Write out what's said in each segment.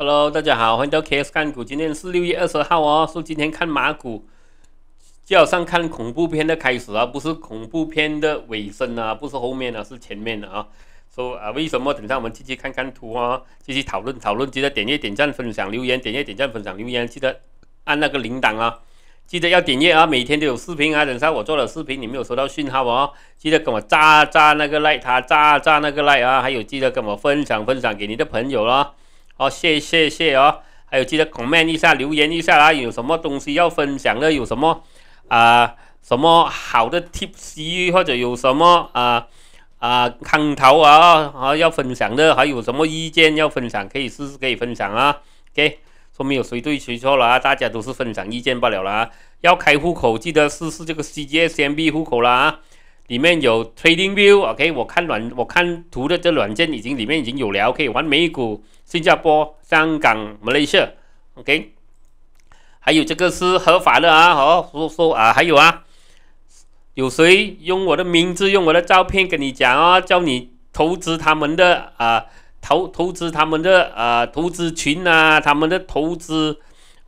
Hello，大家好，欢迎到 KS 看股。今天是六月二十号哦，说今天看马股，就好像看恐怖片的开始啊，不是恐怖片的尾声啊，不是后面啊，是前面的啊。说啊，为什么？等下我们继续看看图啊，继续讨论讨论。记得点阅点赞分享留言，点阅点赞分享留言。记得按那个铃铛啊，记得要点阅啊，每天都有视频啊。等下我做了视频，你没有收到讯号哦，记得跟我炸炸那个赖，他炸炸那个赖啊。还有记得跟我分享分享给你的朋友哦。哦，谢谢谢哦，还有记得 comment 一下，留言一下啊，有什么东西要分享的，有什么啊，什么好的 tips 或者有什么啊啊坑头啊，啊要分享的，还有什么意见要分享，可以试试可以分享啊，给说没有谁对谁错了，啊，大家都是分享意见罢了啦。要开户口，记得试试这个 CGSMB 户口啦啊。里面有 TradingView，OK，我看软我看图的这软件已经里面已经有了，可以玩美股、新加坡、香港、马来西亚，OK。还有这个是合法的啊，好说说啊，还有啊，有谁用我的名字、用我的照片跟你讲啊，叫你投资他们的啊投投资他们的啊投资群啊，他们的投资。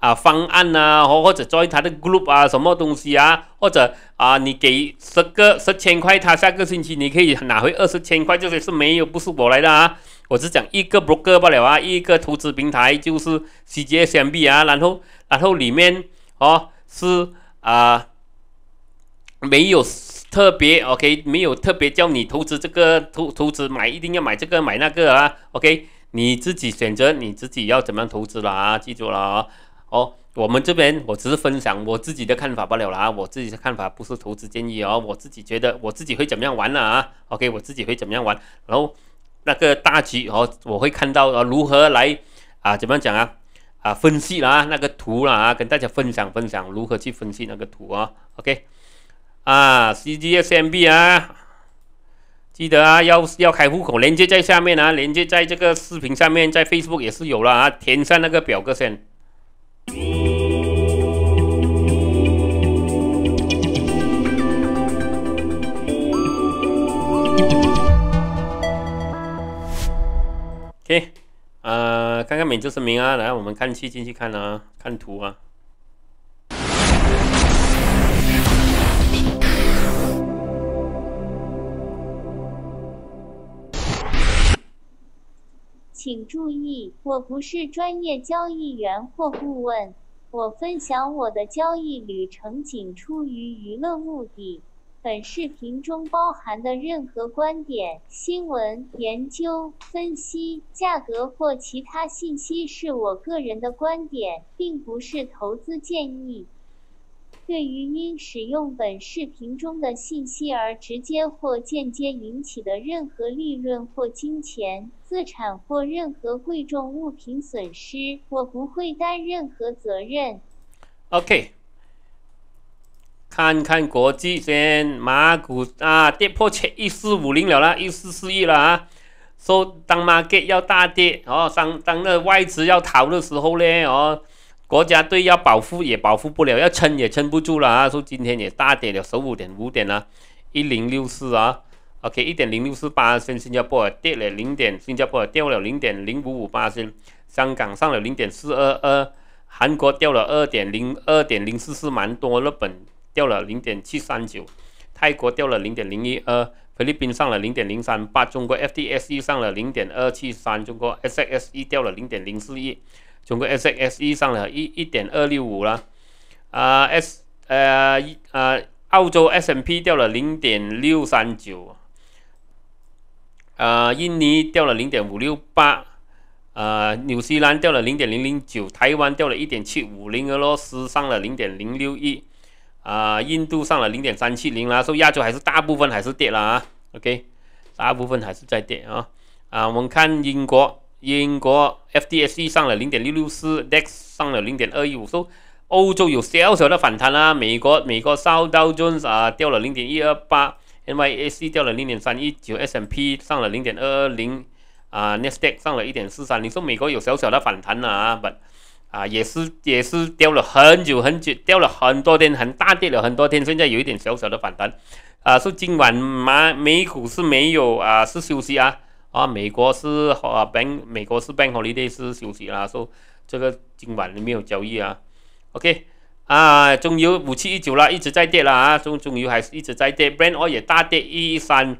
啊，方案呐，或或者 join 他的 group 啊，什么东西啊，或者啊，你给十个、十千块，他下个星期你可以拿回二十千块，这些是没有，不是我来的啊。我只讲一个 broker 罢了啊，一个投资平台就是 c 接 s b 啊，然后然后里面哦是啊，没有特别 OK，没有特别叫你投资这个投投资买一定要买这个买那个啊 OK，你自己选择你自己要怎么样投资了啊，记住了啊。哦，我们这边我只是分享我自己的看法罢了啦，我自己的看法不是投资建议哦，我自己觉得我自己会怎么样玩了啊？OK，我自己会怎么样玩？然后那个大局哦，我会看到啊，如何来啊，怎么样讲啊啊，分析了啊，那个图了啊，跟大家分享分享如何去分析那个图啊？OK，啊，CGSMB 啊，记得啊，要要开户口，连接在下面啊，连接在这个视频下面，在 Facebook 也是有了啊，填上那个表格先。o 呃，看看每周声明啊，来，我们看去进去看啊，看图啊。请注意，我不是专业交易员或顾问，我分享我的交易旅程仅出于娱乐目的。本视频中包含的任何观点、新闻、研究、分析、价格或其他信息是我个人的观点，并不是投资建议。对于因使用本视频中的信息而直接或间接引起的任何利润或金钱、资产或任何贵重物品损失，我不会担任何责任。OK。看看国际先，马股啊跌破前一四五零了啦，一四四亿了啊，说当 market 要大跌哦，当当那外资要逃的时候呢哦，国家队要保护也保护不了，要撑也撑不住了啊，说今天也大跌了，十五点五点啊，一零六四啊，OK 一点零六四八，先，新加坡跌了零点，新加坡掉了零点零五五八，先，香港上了零点四二二，韩国掉了二点零二点零四四，蛮多，了本。掉了零点七三九，泰国掉了零点零一二，菲律宾上了零点零三八，中国 FDSE 上了零点二七三，中国 SSE 掉了零点零四一，中国 SSE 上了一一点二六五了，啊 S 呃呃，澳洲 S&P 掉了零点六三九，啊印尼掉了零点五六八，啊纽西兰掉了零点零零九，台湾掉了一点七五零，俄罗斯上了零点零六一。啊，印度上了零点三七零啦，所以亚洲还是大部分还是跌了啊。OK，大部分还是在跌啊。啊，我们看英国，英国 FTSE 上了零点六六四，DAX 上了零点二一五，说欧洲有小小的反弹啦。美国，美国 s Jones 啊掉了零点一二八 n y s e 掉了零点三一九，S&P 上了零点二二零，啊，Nasdaq 上了一点四三，你说美国有小小的反弹啊？本。啊，也是也是掉了很久很久，掉了很多天，很大跌了很多天。现在有一点小小的反弹，啊，说今晚美美股是没有啊，是休息啊。啊，美国是啊 b n 美国是 b 好 n h o l i d a y 是休息啦，说这个今晚没有交易啊。OK，啊，中油五七一九啦，一直在跌啦啊，中中油还是一直在跌，Ben Oil 也大跌一三，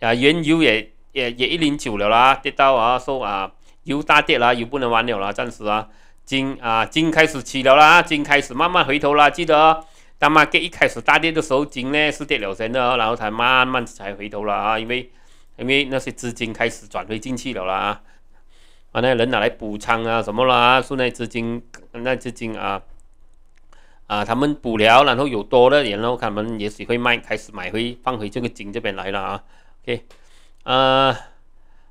啊，原油也也也一零九了啦，跌到啊，说啊，油大跌啦，油不能玩了啦，暂时啊。金啊，金开始起了啦，金开始慢慢回头啦。记得，当马股一开始大跌的时候，金呢是跌了先的，然后才慢慢才回头了啊。因为，因为那些资金开始转回进去了啦，啊，那人拿来补仓啊，什么啦，说那资金，那资金啊，啊，他们补了，然后有多了人，然后他们也许会卖，开始买回放回这个金这边来了啊。OK，呃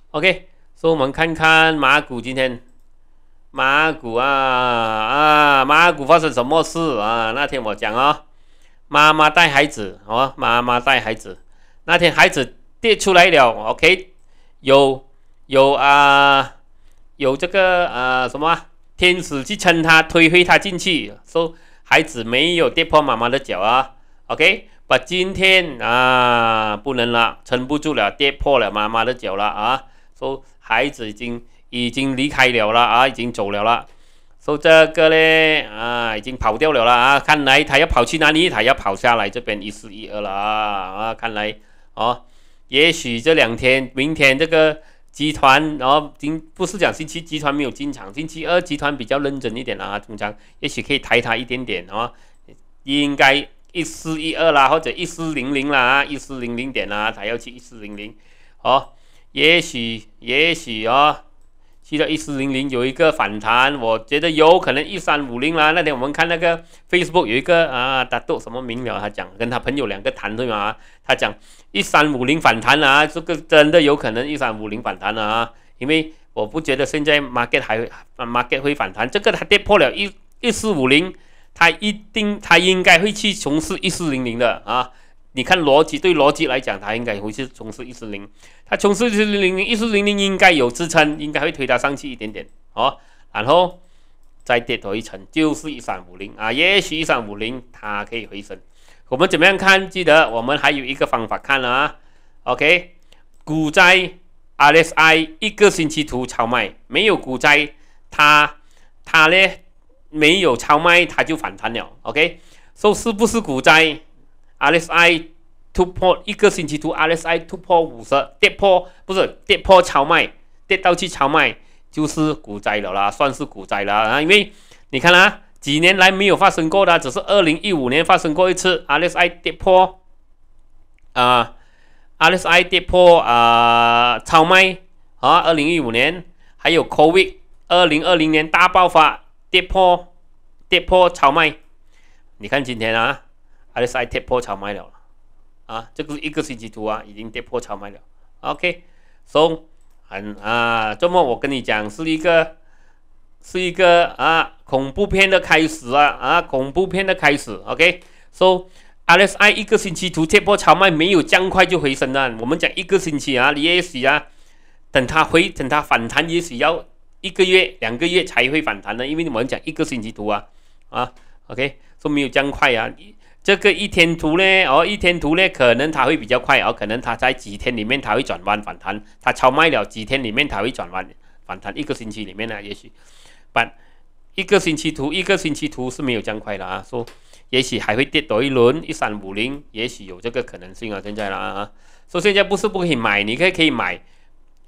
，OK，所、以我们看看马股今天。妈古啊啊，妈古发生什么事啊？那天我讲哦，妈妈带孩子哦，妈妈带孩子，那天孩子跌出来了，OK，有有啊，有这个啊什么天使去撑他推回他进去，说孩子没有跌破妈妈的脚啊，OK，把今天啊不能了，撑不住了，跌破了妈妈的脚了啊，说孩子已经。已经离开了了啊，已经走了了。说这个嘞啊，已经跑掉了了啊。看来他要跑去哪里？他要跑下来这边一四一二了啊。看来哦，也许这两天、明天这个集团，然后今不是讲星期集团没有进场，星期二集团比较认真一点啦，通常也许可以抬他一点点啊。应该一四一二啦，或者一四零零啦，一四零零点啦，他要去一四零零。哦，也许，也许哦。遇到一四零零有一个反弹，我觉得有可能一三五零啦。那天我们看那个 Facebook 有一个啊，打斗什么明了，他讲跟他朋友两个谈对吗？他讲一三五零反弹啊，这个真的有可能一三五零反弹啊，因为我不觉得现在 Market 还 Market 会反弹，这个它跌破了一一四五零，它一定它应该会去重试一四零零的啊。你看逻辑，对逻辑来讲，它应该回去冲刺一四零，它冲刺一四零零一四零零应该有支撑，应该会推它上去一点点哦，然后再跌头一层就是一三五零啊，也许一三五零它可以回升。我们怎么样看？记得我们还有一个方法看了啊。OK，股灾 RSI 一个星期图超卖，没有股灾，它它呢没有超卖，它就反弹了。OK，说是不是股灾？RSI 突破一个星期图，RSI 突破五十跌破，不是跌破超卖，跌到去超卖就是股灾了啦，算是股灾了啊！因为你看啊，几年来没有发生过的，只是二零一五年发生过一次 RSI 跌破啊，RSI 跌破啊超卖啊，二零一五年还有 COVID 二零二零年大爆发跌破跌破超卖，你看今天啊。RSI 跌破超卖了啊，这个是一个星期图啊，已经跌破超卖了。OK，so，很啊，周末我跟你讲是一个，是一个啊恐怖片的开始啊啊恐怖片的开始。OK，so，RSI 一个星期图跌破超卖没有这样快就回升了。我们讲一个星期啊，你也许啊，等它回等它反弹也许要一个月两个月才会反弹呢。因为我们讲一个星期图啊啊，OK，说没有这样快啊。这个一天图呢？哦，一天图呢？可能它会比较快哦，可能它在几天里面它会转弯反弹，它超卖了几天里面它会转弯反弹，一个星期里面呢，也许，把一个星期图一个星期图是没有这样快的啊。说，也许还会跌多一轮，一三五零，也许有这个可能性啊。现在了啊，说现在不是不可以买，你可以可以买，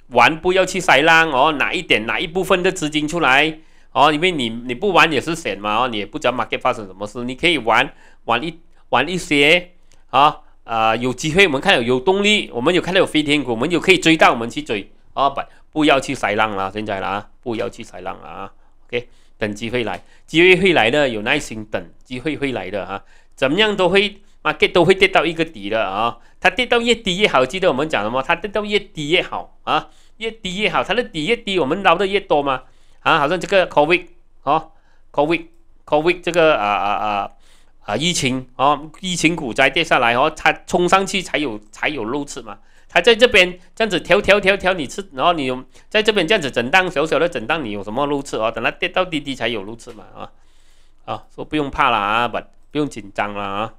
玩不要去塞浪哦，拿一点哪一部分的资金出来。哦，因为你你不玩也是险嘛，哦，你也不知道 market 发生什么事，你可以玩玩一玩一些，啊啊，有机会我们看有有动力，我们有看到有飞天股，我们有可以追到，我们去追，啊不不要去踩浪了，现在啦，不要去踩浪了啊，OK，等机会来，机会会来的，有耐心等，机会会来的啊，怎么样都会 market 都会跌到一个底的啊，它跌到越低越好，记得我们讲什么，它跌到越低越好啊，越低越好，它的底越低，我们捞的越多嘛。啊，好像这个 COVID 哦，COVID COVID 这个啊啊啊啊疫情哦，疫情股灾跌下来哦，它冲上去才有才有露吃嘛。它在这边这样子调调调调，你吃，然后你在这边这样子震荡小小的震荡，你有什么露吃哦？等它跌到低低才有露吃嘛啊啊，说不用怕了啊，不不用紧张了啊。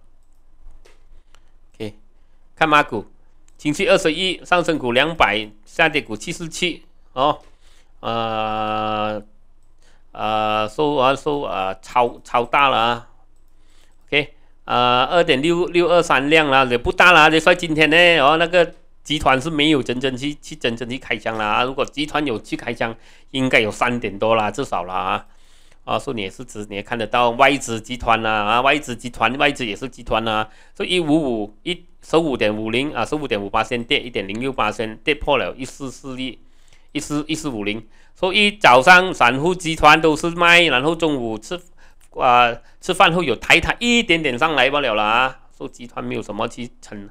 OK，看马股，情绪二十一上升股两百，下跌股七十七哦。呃，呃，收啊收啊，超超大了啊！OK，呃，二点六六二三量啦，也不大啦，就算今天呢，哦，那个集团是没有真正去去真正去开枪啦。如果集团有去开枪，应该有三点多了，至少了啊！啊，说你也是指你也看得到外资集团呐，啊，外资集团外资也是集团呐。所以一五五一十五点五零啊，十五点五八先跌一点零六八先跌破了一四四一。一四一四五零，所以早上散户集团都是卖，然后中午吃，啊，吃饭后有抬它一点点上来不了了啊！说集团没有什么支撑，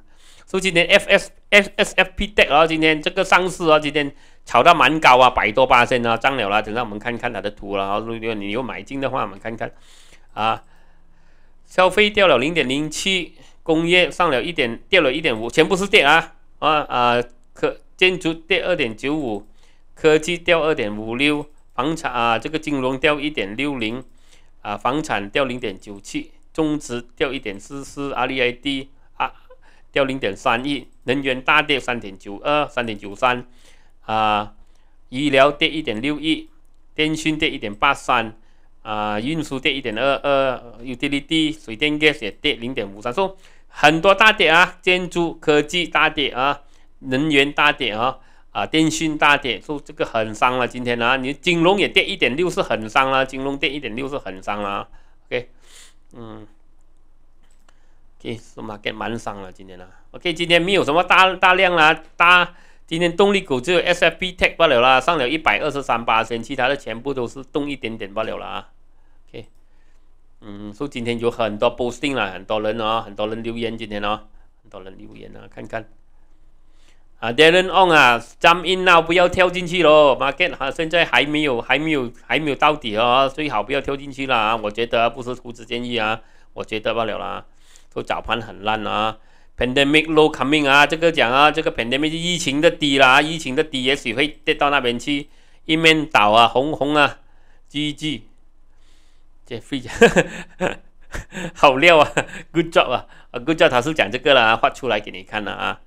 说今天 F S F S F P k 啊，今天这个上市啊，今天炒到蛮高啊，百多八千啊，涨了啦！等下我们看看它的图了啊，如果你有买进的话，我们看看啊，消费掉了零点零七，工业上了一点，掉了一点五，全部是跌啊啊啊！可建筑跌二点九五。科技掉二点五六，房产啊，这个金融掉一点六零，啊，房产掉零点九七，中值掉一点四四，AED 啊，掉零点三亿，能源大跌三点九二，三点九三，啊，医疗跌一点六亿，电信跌一点八三，啊，运输跌一点二二，Utility 水电 gas 也跌零点五三，说很多大跌啊，建筑科技大跌啊，能源大跌啊。啊，电信大跌，说这个很伤了，今天啊，你金融也跌一点六，是很伤了，金融跌一点六是很伤了，OK，嗯，OK，是给更蛮伤了，今天啊，OK，今天没有什么大大量啦，大，今天动力股只有 SFB h 不了啦，上了一百二十三八千其他的全部都是动一点点不了了啊，OK，嗯，说今天有很多不 g 了，很多人啊，很多人留言今天哦，很多人留言啊，看看。啊，Daren on 啊，jump in now 不要跳进去咯，market 啊现在还没有还没有还没有到底哦，最好不要跳进去了啊，我觉得不是投资建议啊，我觉得不了啦，都早盘很烂啊，pandemic low coming 啊，这个讲啊，这个 pandemic 是疫情的底啦，疫情的底也许会跌到那边去，一面倒啊，红红啊，GG，这非常好料啊，good job 啊，啊 good job 他是讲这个啦，画出来给你看了啊，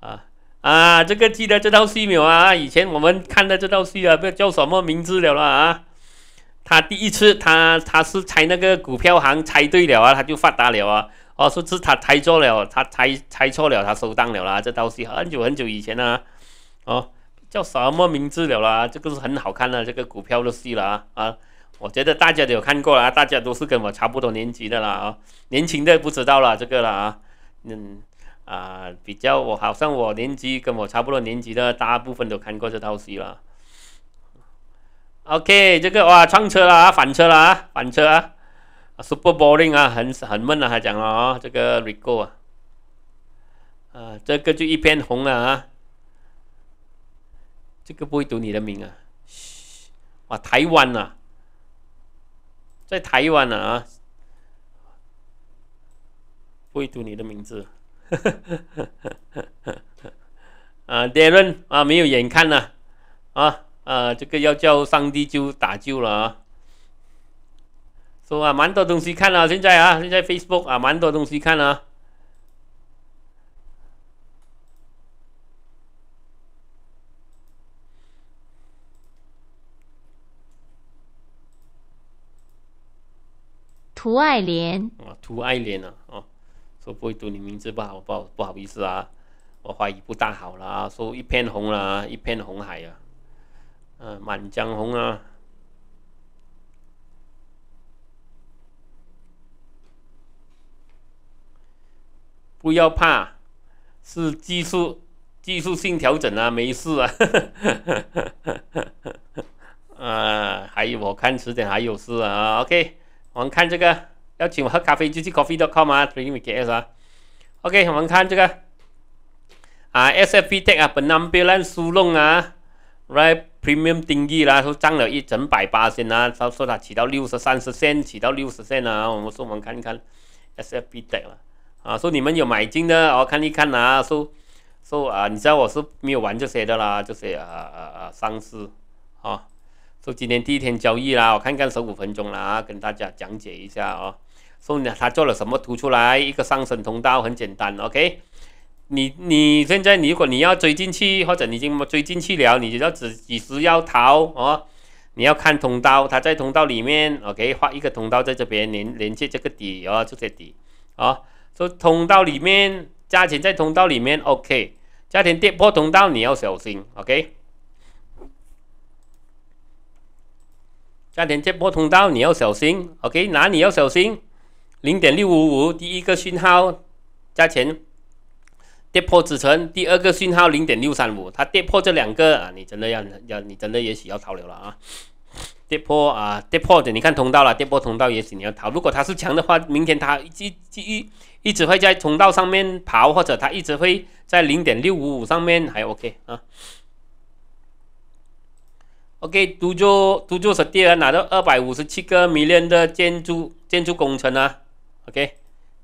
啊。啊，这个记得这套戏没有啊？以前我们看的这套戏啊，不知道叫什么名字了了啊。他第一次，他他是猜那个股票行猜对了啊，他就发达了啊。哦，说是他猜错了，他猜猜错了，他收档了啦。这套戏很久很久以前啦，哦，叫什么名字了啦？这个是很好看的这个股票的戏了啊啊。我觉得大家都有看过了，大家都是跟我差不多年级的啦啊。年轻的不知道啦，这个啦啊，嗯。啊，比较我好像我年纪跟我差不多年纪的，大部分都看过这套戏了。OK，这个哇，撞车了啊，反车了啊，反车啊，Super b o r i n g 啊，很很闷啊，他讲了啊，这个 Reco 啊，啊，这个就一片红了啊，这个不会读你的名啊，嘘，哇，台湾呐，在台湾呢啊，不会读你的名字。呵呵呵呵呵呵，啊，Darren 啊，没有眼看呐，啊啊，这个要叫上帝就打救了啊。说啊，蛮多东西看了，现在啊，现在 Facebook 啊，蛮多东西看了。图爱莲。啊，图爱莲啊。说不会读你名字不好不好不好意思啊，我怀疑不大好了啊，说一片红了啊，一片红海啊，嗯，满江红啊，不要怕，是技术技术性调整啊，没事啊，啊，还有我看迟点还有事啊，OK，我们看这个。要请我喝咖啡就去 coffee. d o com 啊，three weeks 啊。OK，我们看这个啊，SFP Tech 啊，本南贝兰苏弄啊，Right Premium 定义啦，说涨了一整百八先啊，他说他起到六十三十线，起到六十线啊，我们说我们看一看 SFP Tech 了啊，说你们有买进的哦，看一看啊，说说啊，你知道我是没有玩这些的啦，这些啊啊啊，上市啊，说今天第一天交易啦，我看看十五分钟啦，啊，跟大家讲解一下哦。所以呢，他做了什么图出来？一个上升通道很简单，OK。你你现在，如果你要追进去，或者你已经追进去了，你就要几几时要逃哦？你要看通道，它在通道里面，OK，画一个通道在这边连连接这个底哦，就这底啊，说通道里面，价钱在通道里面，OK，价钱跌破通道你要小心，OK，价钱跌破通道你要小心，OK，哪里要小心？零点六五五，第一个讯号，加钱，跌破支撑。第二个讯号零点六三五，它跌破这两个啊，你真的要要，你真的也许要逃流了啊！跌破啊，跌破的，你看通道了，跌破通道，也许你要逃。如果它是强的话，明天它一一一直会在通道上面跑，或者它一直会在零点六五五上面，还 OK 啊？OK，都做都做，第二，拿到二百五十七个迷恋的建筑建筑工程啊！OK，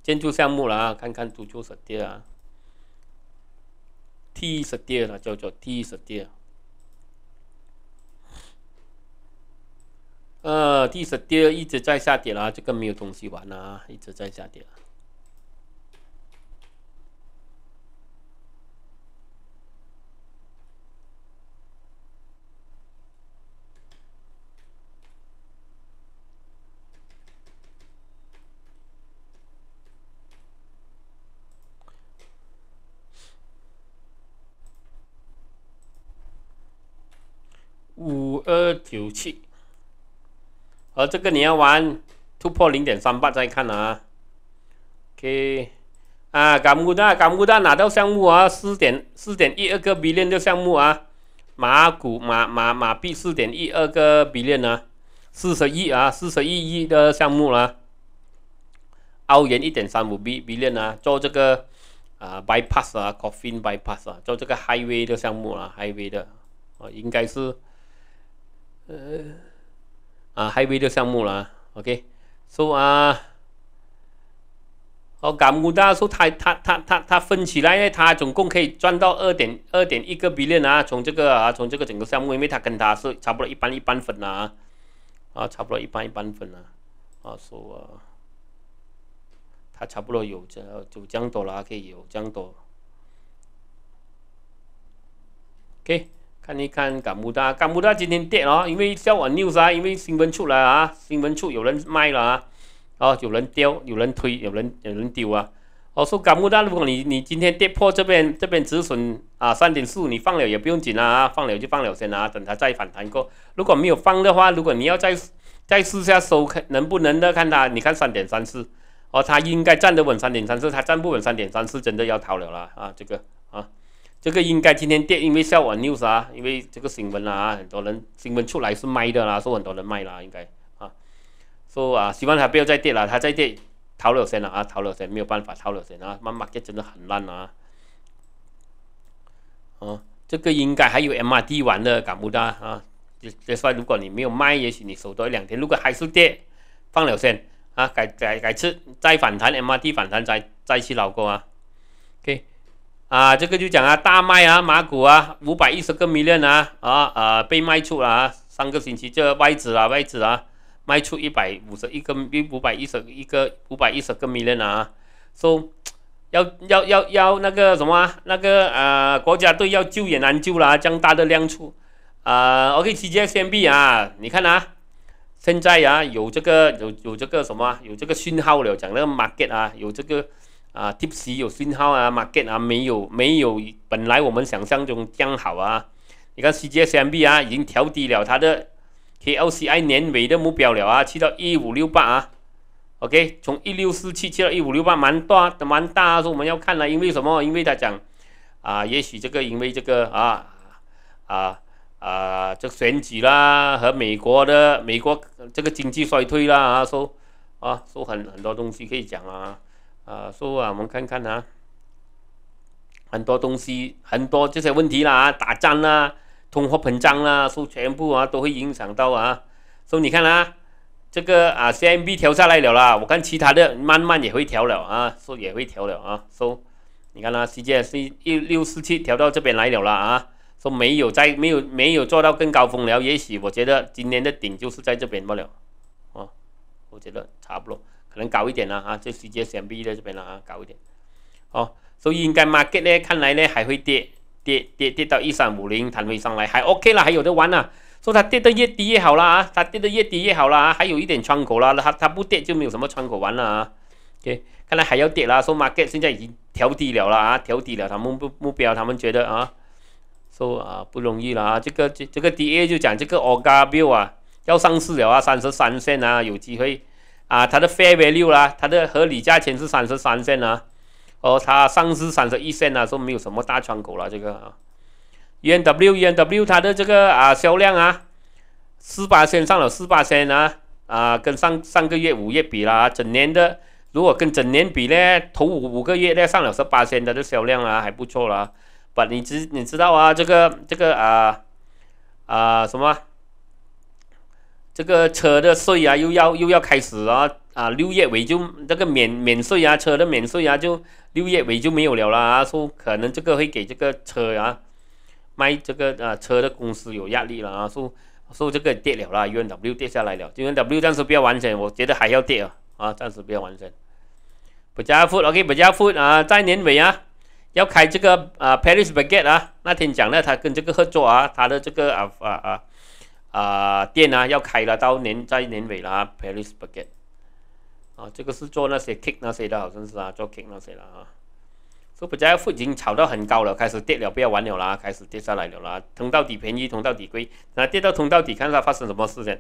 建筑项目啦，看看足球实跌啊？T 实跌了，叫做 T 实跌。呃，T 实跌一直在下跌啦，这个没有东西玩啦，一直在下跌。二九七，而这个你要玩突破零点三八再看啊。OK，啊，甘古大，甘古大拿到项目啊，四点四点一二个 B 例的项目啊，马股马马马币四点一二个 B 例啊，四十亿啊，四十亿亿的项目啊，澳元一点三五 B B 链啊，做这个啊，Bypass 啊，Coin f f Bypass 啊，做这个 Highway 的项目啊 h i g h w a y 的啊，应该是。呃，啊，还微多项目啦 o k 所以啊，哦，感悟到说他他他他他分起来呢，他总共可以赚到二点二点一个 Billion 啊，从这个啊，从这个整个项目，因为他跟他是差不多一般一般分啊，啊，差不多一般一般分啊，啊，so, 啊，他差不多有这就这么多啊，可以有这么多，OK。看一看港不丹，港不丹今天跌哦，因为叫我 news 啊，因为新闻出来啊，新闻出有人卖了啊，哦，有人丢，有人推，有人有人丢啊。我说港不丹，如果你你今天跌破这边这边止损啊，三点四你放了也不用紧了啊，放了就放了先啊，等它再反弹过。如果没有放的话，如果你要再再试下收看能不能的看它，你看三点三四，哦，它应该站得稳三点三四，它站不稳三点三四，真的要逃了了啊，这个。这个应该今天跌，因为下午 news 啊，因为这个新闻啦啊，很多人新闻出来是卖的啦，说很多人卖啦，应该啊，说啊，希望他不要再跌了，他再跌，逃了先了啊，逃了先，没有办法逃了先啊，慢慢跌真的很烂啊。哦，这个应该还有 MRT 玩的，敢不到啊。就就说，如果你没有卖，也许你守多一两天，如果还是跌，放了先啊，改改改次再反弹 MRT 反弹再再去捞哥啊，OK。啊，这个就讲啊，大麦啊，马股啊，五百一十个迷恋啊，啊啊，被卖出啦！啊，上个星期这外资啦，外资啦，卖出一百五十一个五百一十一个，五百一十个迷恋啊，说要要要要那个什么，那个啊，国家队要救也难救啦，这样大的量出，啊 o k 直接先闭啊，你看啊，现在啊有这个有有这个什么，有这个讯号了，讲那个 market 啊，有这个。啊，Tipsy 有信号啊，Market 啊没有没有，本来我们想象中这样好啊。你看 CJSMB 啊，已经调低了它的 KOCI 年尾的目标了啊，去到一五六八啊。OK，从一六四七去到一五六八，蛮大，的，蛮大啊。说我们要看了，因为什么？因为他讲啊，也许这个因为这个啊啊啊，这选举啦和美国的美国这个经济衰退啦啊，说啊说很很多东西可以讲啊。啊，说啊，我们看看啊，很多东西，很多这些问题啦，打仗啦，通货膨胀啦，说全部啊都会影响到啊。说你看啦，这个啊，CMB 调下来了啦，我看其他的慢慢也会调了啊，说也会调了啊。说你看啦，CJ 是一六四七调到这边来了啦啊，说没有在没有没有做到更高峰了，也许我觉得今年的顶就是在这边不了，啊，我觉得差不多。可能高一点了啊，就直接选 b 的这边了啊，高一点，哦，所以应该 market 呢，看来呢还会跌，跌，跌，跌到一三五零，它会上来，还 OK 了，还有的玩呢。说它跌得越低越好啦，啊，它跌得越低越好啦，还有一点窗口啦，它它不跌就没有什么窗口玩了啊。对，看来还要跌啦。说 market 现在已经调低了啦，啊，调低了，他们目目标，他们觉得啊，说啊不容易了啊，这个这这个 DA 就讲这个 o g a bill 啊，要上市了啊，三十三线啊，有机会。啊，它的飞为六啦，它的合理价钱是三十三线啦，哦，它上市三十一线啦，说没有什么大窗口了。这个，N 啊。W N W，它的这个啊销量啊，四八千上了四八千啊啊，跟上上个月五月比啦，整年的如果跟整年比呢，头五五个月呢上了十八千的这销量啊，还不错啦。把，你知你知道啊，这个这个啊啊什么？这个车的税啊，又要又要开始啊啊！六月尾就这个免免税啊，车的免税啊，就六月尾就没有了啦。说可能这个会给这个车啊卖这个啊车的公司有压力了啊。说说这个跌了啦，U N W 跌下来了，U N W 暂时不要完成，我觉得还要跌啊啊，暂时不要完成。不加 f o k 不加富啊，在年尾啊要开这个啊 Paris b a g u e t 啊，那天讲了他跟这个合作啊，他的这个啊啊啊。啊，店啊要开了，到年在年尾啦。Paris Baguette，啊，这个是做那些 cake 那些的，好像是啊，做 cake 那些的啊。So，不家已经炒到很高了，开始跌了，不要玩了啦，开始跌下来了啦，通到底便宜，通到底贵。那跌到通到底，看它发生什么事情。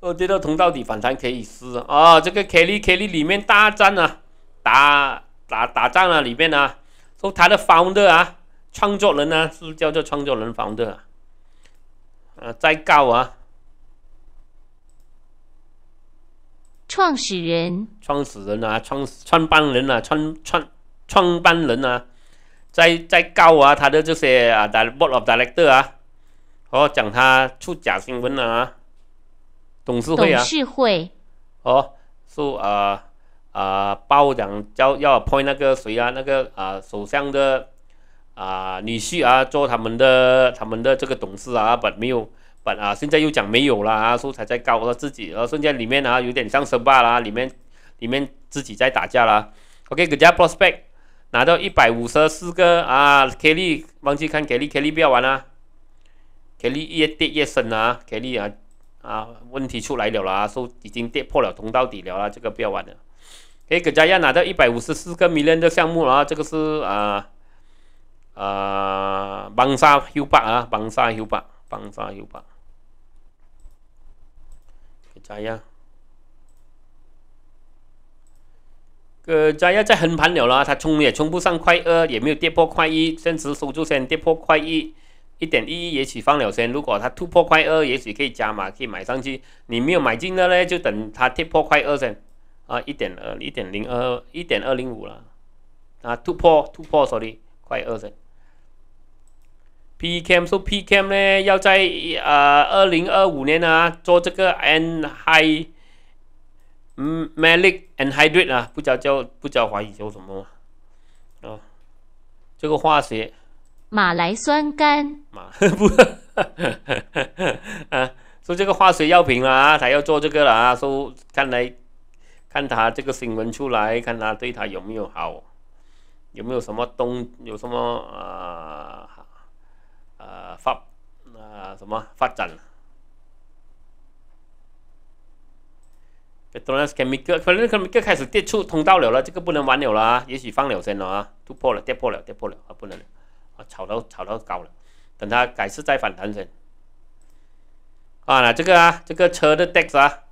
哦，跌到通到底反弹可以试。哦，这个 Kelly Kelly 里面大战啊，打打打仗啊，里面啊，说他的 founder 啊，创作人啊，是叫做创作人 founder。呃，再告啊！创始人，创始人啊，创创办人啊，创创创办人啊，在在告啊，他的这些啊，board of director 啊，哦，讲他出假新闻啊，董事会啊，董事会哦，说啊啊，报讲要要 point 那个谁啊，那个啊，首相的。啊，女婿啊，做他们的他们的这个董事啊，本没有本啊，现在又讲没有啦，说才在搞他自己，然后现在里面啊，有点像争霸啦，里面里面自己在打架啦。OK，各家 prospect 拿到一百五十四个啊，Kelly 忘记看 Kelly，Kelly 不要玩啦，Kelly 越跌越深啊，Kelly 啊啊，问题出来了啦，说已经跌破了通道底了啦，这个不要玩了。诶，k 各家要拿到一百五十四个迷人的项目啊，这个是啊。啊，b a n g h u 啊，Bangsa h u 个 a b 个 n g h u 在横盘了啦，它冲也冲不上快二，也没有跌破快一，甚至守住先跌破快一一点一，也许放了先。如果它突破快二，也许可以加码，可以买上去。你没有买进的呢，就等它跌破快二先。啊，一点二，一点零二，一点二零五了啊，突破突破，sorry，快二先。P.K.M. 说：“P.K.M. 呢，要在呃二零二五年啊，做这个 n h y 嗯 m a l i c a n h y d r a t e 啊，不叫叫不叫怀疑叫什么？哦，这个化学马来酸酐，马 不啊，说这个化学药品啊，他要做这个了啊，说看来看他这个新闻出来，看他对他有没有好，有没有什么东，有什么啊？”啊发啊什么发展？这个纳斯卡米克，反正卡米克开始跌出通道了了，这个不能玩了啊！也许放了先了啊，突破了，跌破了，跌破了啊不能啊！炒到炒到高了，等它改次再反弹先啊！那这个啊，这个车的 d e x 啊，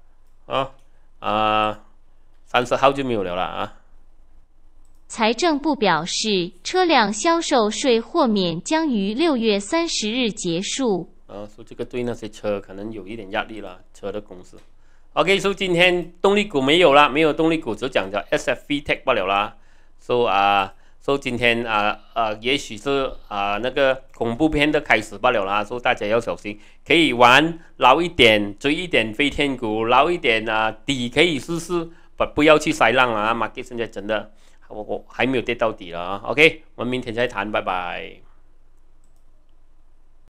啊啊，三十号就没有了了啊！财政部表示，车辆销售税豁免将于六月三十日结束。呃，说这个对那些车可能有一点压力了，车的公司。OK，说今天动力股没有了，没有动力股，只讲的 SFC take 不了了。说啊，说今天啊呃，也许是啊那个恐怖片的开始不了啦。说大家要小心，可以玩捞一点，追一点飞天股，捞一点啊底可以试试，不不要去塞浪了啊。Market 现在真的。我我还没有跌到底了啊！OK，我们明天再谈，拜拜。